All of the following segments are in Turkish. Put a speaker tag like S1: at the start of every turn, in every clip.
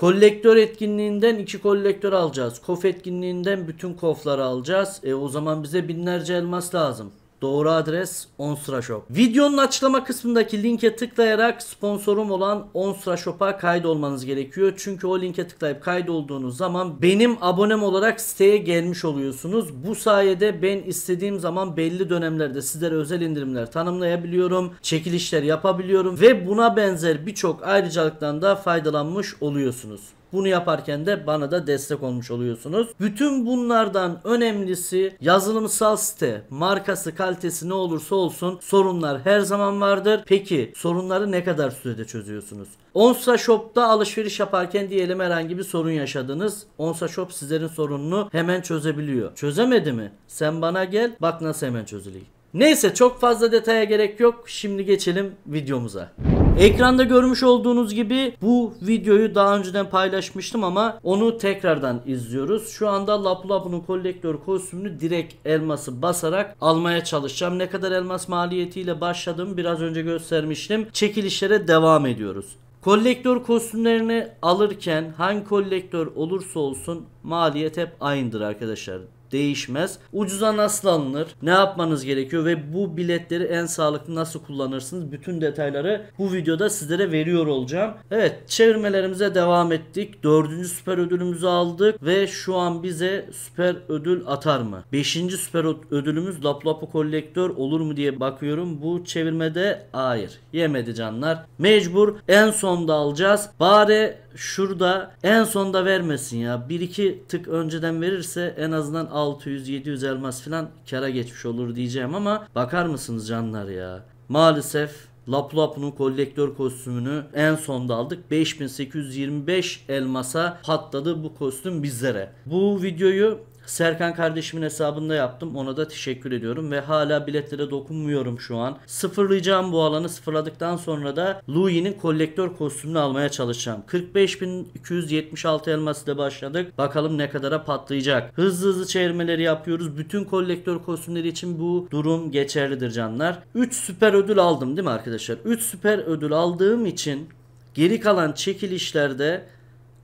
S1: Kolektör etkinliğinden iki kolektör alacağız. Kof etkinliğinden bütün kofları alacağız. E, o zaman bize binlerce elmas lazım. Doğru adres Onsra Shop. Videonun açıklama kısmındaki linke tıklayarak sponsorum olan Onsra Shop'a kaydolmanız gerekiyor. Çünkü o linke tıklayıp kaydolduğunuz zaman benim abonem olarak siteye gelmiş oluyorsunuz. Bu sayede ben istediğim zaman belli dönemlerde sizlere özel indirimler tanımlayabiliyorum. Çekilişler yapabiliyorum ve buna benzer birçok ayrıcalıktan da faydalanmış oluyorsunuz. Bunu yaparken de bana da destek olmuş oluyorsunuz. Bütün bunlardan önemlisi yazılımsal site, markası, kalitesi ne olursa olsun sorunlar her zaman vardır. Peki sorunları ne kadar sürede çözüyorsunuz? Onsa Shop'ta alışveriş yaparken diyelim herhangi bir sorun yaşadınız. Onsa Shop sizlerin sorununu hemen çözebiliyor. Çözemedi mi? Sen bana gel bak nasıl hemen çözüleyim. Neyse çok fazla detaya gerek yok. Şimdi geçelim videomuza. Ekranda görmüş olduğunuz gibi bu videoyu daha önceden paylaşmıştım ama onu tekrardan izliyoruz. Şu anda Lapulapunun kolektör kostümünü direkt elması basarak almaya çalışacağım. Ne kadar elmas maliyetiyle başladım biraz önce göstermiştim. Çekilişlere devam ediyoruz. Kolektör kostümlerini alırken hangi kolektör olursa olsun maliyet hep aynıdır arkadaşlar değişmez. Ucuza nasıl alınır? Ne yapmanız gerekiyor ve bu biletleri en sağlıklı nasıl kullanırsınız? Bütün detayları bu videoda sizlere veriyor olacağım. Evet çevirmelerimize devam ettik. Dördüncü süper ödülümüzü aldık ve şu an bize süper ödül atar mı? Beşinci süper ödülümüz Laplapu Kolektör olur mu diye bakıyorum. Bu çevirmede hayır yemedi canlar. Mecbur en sonda alacağız. Bari şurada en sonda vermesin ya. 1-2 tık önceden verirse en azından 600-700 elmas falan kara geçmiş olur diyeceğim ama bakar mısınız canlar ya. Maalesef Laplapu'nun kolektör kostümünü en sonda aldık. 5825 elmasa patladı bu kostüm bizlere. Bu videoyu Serkan kardeşimin hesabında yaptım. Ona da teşekkür ediyorum ve hala biletlere dokunmuyorum şu an. Sıfırlayacağım bu alanı. Sıfırladıktan sonra da Louis'nin kolektör kostümünü almaya çalışacağım. 45.276 elmas ile başladık. Bakalım ne kadara patlayacak. Hızlı hızlı çevirmeleri yapıyoruz. Bütün kolektör kostümleri için bu durum geçerlidir canlar. 3 süper ödül aldım değil mi arkadaşlar? 3 süper ödül aldığım için geri kalan çekilişlerde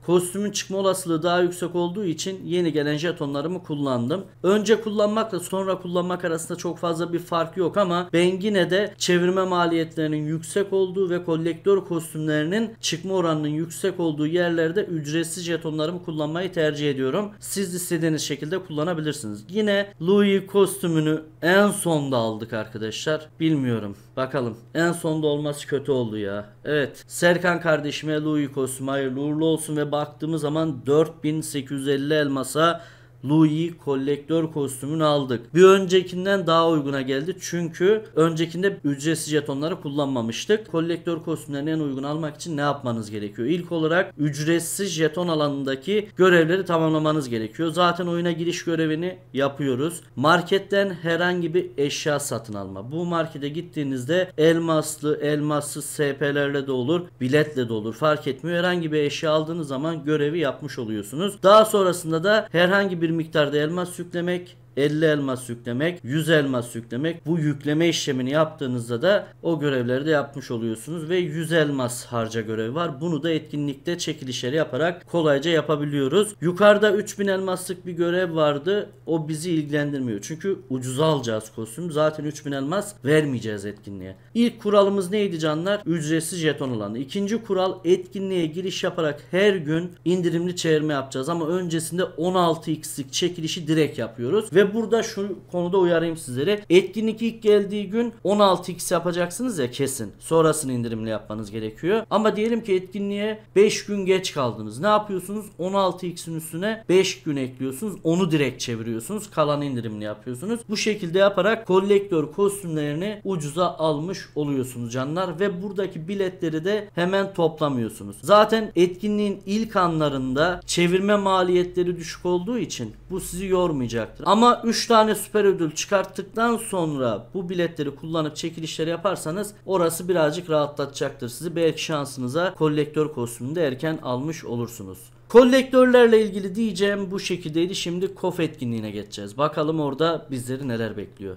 S1: Kostümün çıkma olasılığı daha yüksek olduğu için yeni gelen jetonlarımı kullandım. Önce kullanmakla sonra kullanmak arasında çok fazla bir fark yok ama ben yine de çevirme maliyetlerinin yüksek olduğu ve kolektör kostümlerinin çıkma oranının yüksek olduğu yerlerde ücretsiz jetonlarımı kullanmayı tercih ediyorum. Siz istediğiniz şekilde kullanabilirsiniz. Yine Louis kostümünü en sonda aldık arkadaşlar. Bilmiyorum. Bakalım. En sonda olması kötü oldu ya. Evet. Serkan kardeşime Louis kostümü hayırlı uğurlu olsun ve baktığımız zaman 4850 elmasa Louis kolektör kostümünü aldık. Bir öncekinden daha uyguna geldi. Çünkü öncekinde ücretsiz jetonları kullanmamıştık. Kolektör kostümlerini en uygun almak için ne yapmanız gerekiyor? İlk olarak ücretsiz jeton alanındaki görevleri tamamlamanız gerekiyor. Zaten oyuna giriş görevini yapıyoruz. Marketten herhangi bir eşya satın alma. Bu markete gittiğinizde elmaslı, elmassız SP'lerle de olur, biletle de olur. Fark etmiyor. Herhangi bir eşya aldığınız zaman görevi yapmış oluyorsunuz. Daha sonrasında da herhangi bir bir miktarda elmas yüklemek 50 elmas yüklemek, 100 elmas yüklemek. Bu yükleme işlemini yaptığınızda da o görevleri de yapmış oluyorsunuz ve 100 elmas harca görevi var. Bunu da etkinlikte çekilişleri yaparak kolayca yapabiliyoruz. Yukarıda 3000 elmaslık bir görev vardı. O bizi ilgilendirmiyor. Çünkü ucuza alacağız kostüm. Zaten 3000 elmas vermeyeceğiz etkinliğe. İlk kuralımız neydi canlar? Ücretsiz jeton olanı. İkinci kural etkinliğe giriş yaparak her gün indirimli çevirme yapacağız ama öncesinde 16x'lik çekilişi direkt yapıyoruz ve burada şu konuda uyarayım sizleri. Etkinlik ilk geldiği gün 16x yapacaksınız ya kesin. Sonrasını indirimle yapmanız gerekiyor. Ama diyelim ki etkinliğe 5 gün geç kaldınız. Ne yapıyorsunuz? 16x'in üstüne 5 gün ekliyorsunuz. Onu direkt çeviriyorsunuz. Kalan indirimli yapıyorsunuz. Bu şekilde yaparak kolektör kostümlerini ucuza almış oluyorsunuz canlar. Ve buradaki biletleri de hemen toplamıyorsunuz. Zaten etkinliğin ilk anlarında çevirme maliyetleri düşük olduğu için bu sizi yormayacaktır. Ama 3 tane süper ödül çıkarttıktan sonra bu biletleri kullanıp çekilişleri yaparsanız orası birazcık rahatlatacaktır sizi. Belki şansınıza kolektör kostümünü erken almış olursunuz. Kolektörlerle ilgili diyeceğim bu şekildeydi. Şimdi KOF etkinliğine geçeceğiz. Bakalım orada bizleri neler bekliyor.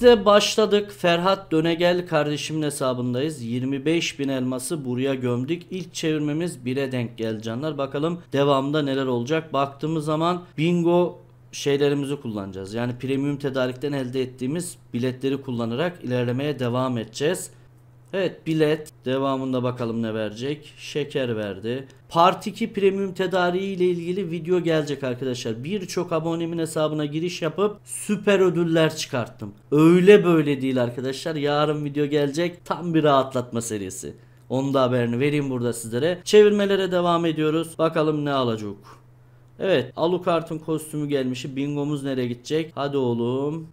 S1: ile başladık. Ferhat Dönegel kardeşimin hesabındayız. 25 bin elması buraya gömdük. İlk çevirmemiz 1'e denk geldi canlar. Bakalım devamda neler olacak. Baktığımız zaman bingo şeylerimizi kullanacağız. Yani premium tedarikten elde ettiğimiz biletleri kullanarak ilerlemeye devam edeceğiz. Evet bilet devamında bakalım ne verecek. Şeker verdi. Part 2 premium tedariği ile ilgili video gelecek arkadaşlar. Birçok abonemin hesabına giriş yapıp süper ödüller çıkarttım. Öyle böyle değil arkadaşlar. Yarın video gelecek. Tam bir rahatlatma serisi. Onu da haberini vereyim burada sizlere. Çevirmelere devam ediyoruz. Bakalım ne alacak. Evet Alucard'ın kostümü gelmiş. Bingomuz nereye gidecek? Hadi oğlum.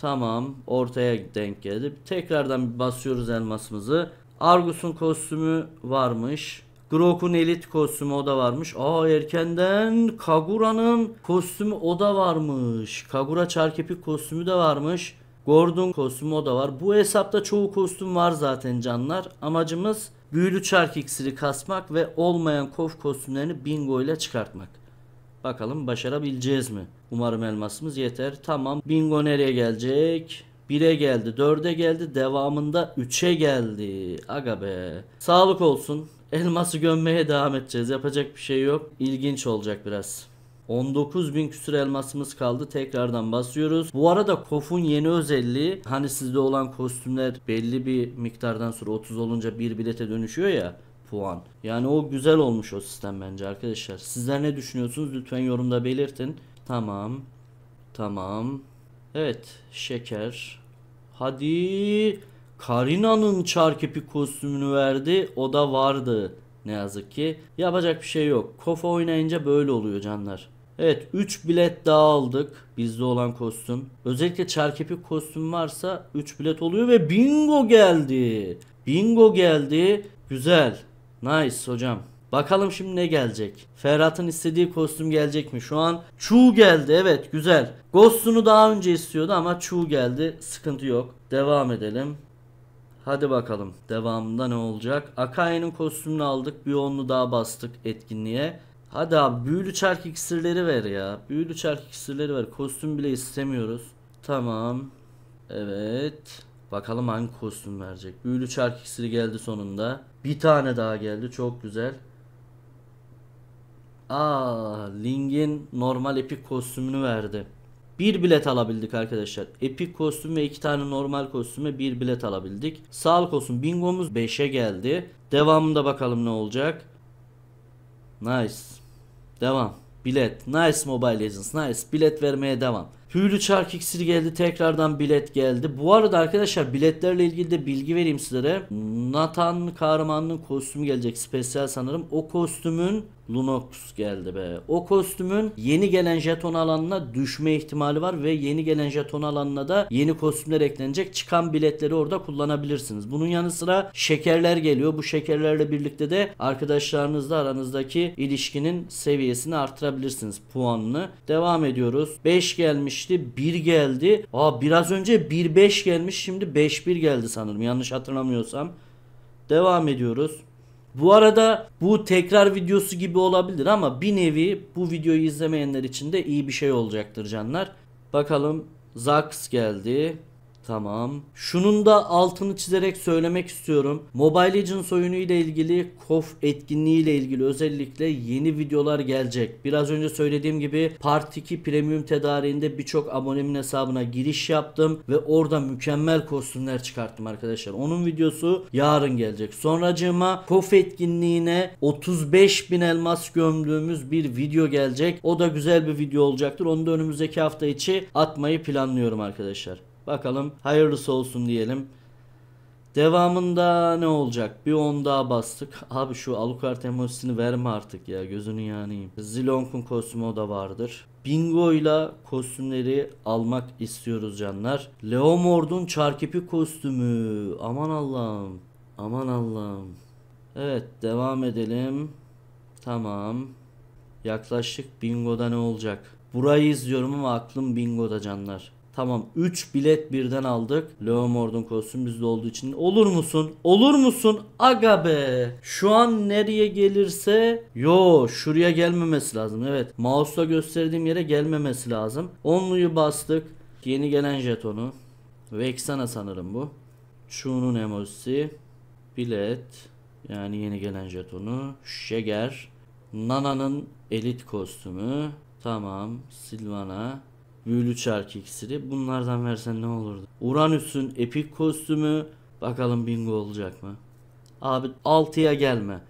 S1: Tamam ortaya denk geldi. Tekrardan basıyoruz elmasımızı. Argus'un kostümü varmış. Grok'un elit kostümü o da varmış. Aa erkenden Kagura'nın kostümü o da varmış. Kagura çarkepik kostümü de varmış. Gordon kostümü o da var. Bu hesapta çoğu kostüm var zaten canlar. Amacımız büyülü çark iksiri kasmak ve olmayan kof kostümlerini bingo ile çıkartmak. Bakalım başarabileceğiz mi? Umarım elmasımız yeter. Tamam. Bingo nereye gelecek? 1'e geldi, 4'e geldi, devamında 3'e geldi. Aga be. Sağlık olsun. Elması gömmeye devam edeceğiz. Yapacak bir şey yok. İlginç olacak biraz. 19 bin küsür elmasımız kaldı. Tekrardan basıyoruz. Bu arada KOF'un yeni özelliği hani sizde olan kostümler belli bir miktardan sonra 30 olunca bir bilete dönüşüyor ya puan. Yani o güzel olmuş o sistem bence arkadaşlar. Sizler ne düşünüyorsunuz? Lütfen yorumda belirtin. Tamam. Tamam. Evet. Şeker. Hadi. Karina'nın çarkepi kostümünü verdi. O da vardı. Ne yazık ki. Yapacak bir şey yok. Kofa oynayınca böyle oluyor canlar. Evet 3 bilet daha aldık. Bizde olan kostüm. Özellikle çarkepi kostüm varsa 3 bilet oluyor ve bingo geldi. Bingo geldi. Güzel. Nice hocam. Bakalım şimdi ne gelecek. Ferhat'ın istediği kostüm gelecek mi? Şu an Chu geldi. Evet güzel. Ghost'unu daha önce istiyordu ama Chu geldi. Sıkıntı yok. Devam edelim. Hadi bakalım devamında ne olacak. Akai'nin kostümünü aldık. Bir onlu daha bastık etkinliğe. Hadi abi büyülü çark iksirleri ver ya. Büyülü çark iksirleri ver. Kostüm bile istemiyoruz. Tamam. Evet. Bakalım hangi kostüm verecek. Büyülü çark iksiri geldi sonunda. Bir tane daha geldi. Çok güzel. Aa, Ling'in normal epik kostümünü verdi. Bir bilet alabildik arkadaşlar. Epik kostüm ve iki tane normal kostüme bir bilet alabildik. Sağlık olsun bingomuz 5'e geldi. Devamında bakalım ne olacak. Nice. Devam. Bilet. Nice Mobile Legends. Nice. Bilet vermeye devam. Hürlü Çark iksiri geldi. Tekrardan bilet geldi. Bu arada arkadaşlar biletlerle ilgili de bilgi vereyim sizlere. Nathan kahramanının kostümü gelecek. Spesyal sanırım. O kostümün Lunox geldi be. O kostümün yeni gelen jeton alanına düşme ihtimali var ve yeni gelen jeton alanına da yeni kostümler eklenecek. Çıkan biletleri orada kullanabilirsiniz. Bunun yanı sıra şekerler geliyor. Bu şekerlerle birlikte de arkadaşlarınızla aranızdaki ilişkinin seviyesini artırabilirsiniz puanını. Devam ediyoruz. 5 gelmiş gelmişti. 1 geldi. Aa biraz önce 1-5 gelmiş. Şimdi 5-1 geldi sanırım. Yanlış hatırlamıyorsam. Devam ediyoruz. Bu arada bu tekrar videosu gibi olabilir ama bir nevi bu videoyu izlemeyenler için de iyi bir şey olacaktır canlar. Bakalım Zax geldi. Tamam. Şunun da altını çizerek söylemek istiyorum. Mobile Legends oyunu ile ilgili KOF etkinliği ile ilgili özellikle yeni videolar gelecek. Biraz önce söylediğim gibi Part 2 Premium tedariğinde birçok abonemin hesabına giriş yaptım ve orada mükemmel kostümler çıkarttım arkadaşlar. Onun videosu yarın gelecek. Sonracığıma KOF etkinliğine 35 bin elmas gömdüğümüz bir video gelecek. O da güzel bir video olacaktır. Onu da önümüzdeki hafta içi atmayı planlıyorum arkadaşlar. Bakalım hayırlısı olsun diyelim. Devamında ne olacak? Bir 10 daha bastık. Abi şu Alucard emojisini verme artık ya. Gözünü yanayım. Zilong'un kostümü o da vardır. Bingo ile kostümleri almak istiyoruz canlar. Leomord'un çarkepi kostümü. Aman Allah'ım. Aman Allah'ım. Evet devam edelim. Tamam. Yaklaştık bingoda ne olacak? Burayı izliyorum ama aklım bingoda canlar. Tamam 3 bilet birden aldık. Leo Mord'un kostüm bizde olduğu için. Olur musun? Olur musun? Aga be. Şu an nereye gelirse yo şuraya gelmemesi lazım. Evet. Mouse'la gösterdiğim yere gelmemesi lazım. Onluyu bastık. Yeni gelen jetonu. Vexana sanırım bu. Chun'un emojisi. Bilet. Yani yeni gelen jetonu. Şeger. Nana'nın elit kostümü. Tamam. Silvana. Büyülü çarkı iksiri. Bunlardan versen ne olurdu? Uranüs'ün epik kostümü. Bakalım bingo olacak mı? Abi 6'ya gelme.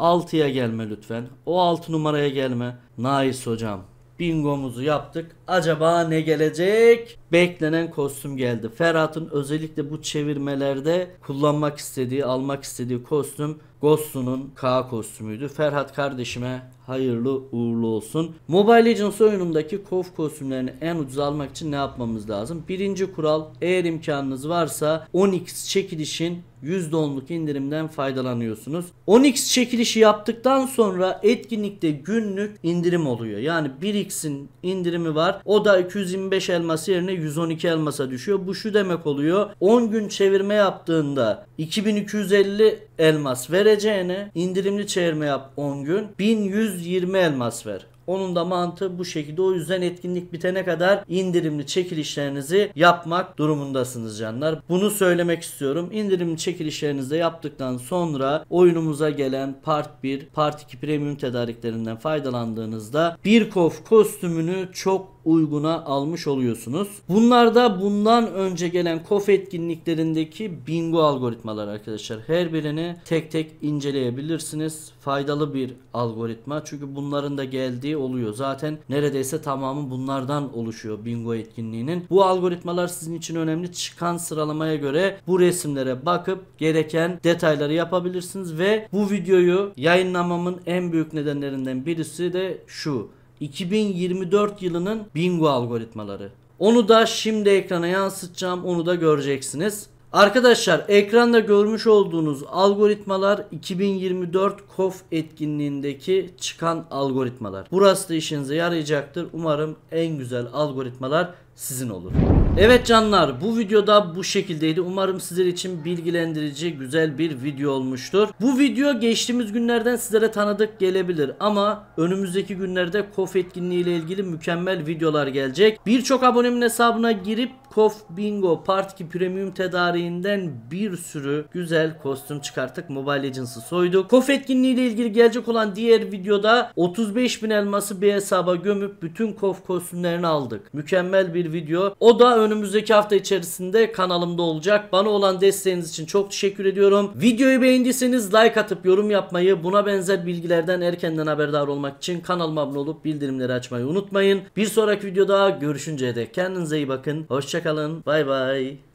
S1: 6'ya gelme lütfen. O 6 numaraya gelme. Nice hocam. Bingomuzu yaptık. Acaba ne gelecek? Beklenen kostüm geldi. Ferhat'ın özellikle bu çevirmelerde kullanmak istediği, almak istediği kostüm Ghost'unun K kostümüydü. Ferhat kardeşime hayırlı uğurlu olsun. Mobile Legends oyunundaki KOF kostümlerini en ucuz almak için ne yapmamız lazım? Birinci kural eğer imkanınız varsa 10x çekilişin %10'luk indirimden faydalanıyorsunuz. 10x çekilişi yaptıktan sonra etkinlikte günlük indirim oluyor. Yani 1x'in indirimi var. O da 225 elmas yerine 112 elmasa düşüyor. Bu şu demek oluyor. 10 gün çevirme yaptığında 2250 elmas vererek Vereceğine indirimli çevirme yap 10 gün. 1120 elmas ver. Onun da mantığı bu şekilde. O yüzden etkinlik bitene kadar indirimli çekilişlerinizi yapmak durumundasınız canlar. Bunu söylemek istiyorum. İndirimli çekilişlerinizi yaptıktan sonra oyunumuza gelen Part 1, Part 2 premium tedariklerinden faydalandığınızda Birkov kostümünü çok uyguna almış oluyorsunuz. Bunlar da bundan önce gelen KOF etkinliklerindeki bingo algoritmalar arkadaşlar. Her birini tek tek inceleyebilirsiniz. Faydalı bir algoritma. Çünkü bunların da geldiği oluyor. Zaten neredeyse tamamı bunlardan oluşuyor bingo etkinliğinin. Bu algoritmalar sizin için önemli. Çıkan sıralamaya göre bu resimlere bakıp gereken detayları yapabilirsiniz ve bu videoyu yayınlamamın en büyük nedenlerinden birisi de şu. 2024 yılının bingo algoritmaları. Onu da şimdi ekrana yansıtacağım. Onu da göreceksiniz. Arkadaşlar ekranda görmüş olduğunuz algoritmalar 2024 KOF etkinliğindeki çıkan algoritmalar. Burası da işinize yarayacaktır. Umarım en güzel algoritmalar sizin olur. Evet canlar bu videoda bu şekildeydi. Umarım sizler için bilgilendirici güzel bir video olmuştur. Bu video geçtiğimiz günlerden sizlere tanıdık gelebilir ama önümüzdeki günlerde KOF etkinliği ile ilgili mükemmel videolar gelecek. Birçok abonemin hesabına girip KOF Bingo Part 2 Premium tedariği tarihinden bir sürü güzel kostüm çıkarttık. Mobile Legends'ı soyduk. KOF etkinliğiyle ilgili gelecek olan diğer videoda 35 bin elması bir hesaba gömüp bütün KOF kostümlerini aldık. Mükemmel bir video. O da önümüzdeki hafta içerisinde kanalımda olacak. Bana olan desteğiniz için çok teşekkür ediyorum. Videoyu beğendiyseniz like atıp yorum yapmayı, buna benzer bilgilerden erkenden haberdar olmak için kanalıma abone olup bildirimleri açmayı unutmayın. Bir sonraki videoda görüşünceye dek kendinize iyi bakın. Hoşçakalın. Bay bay.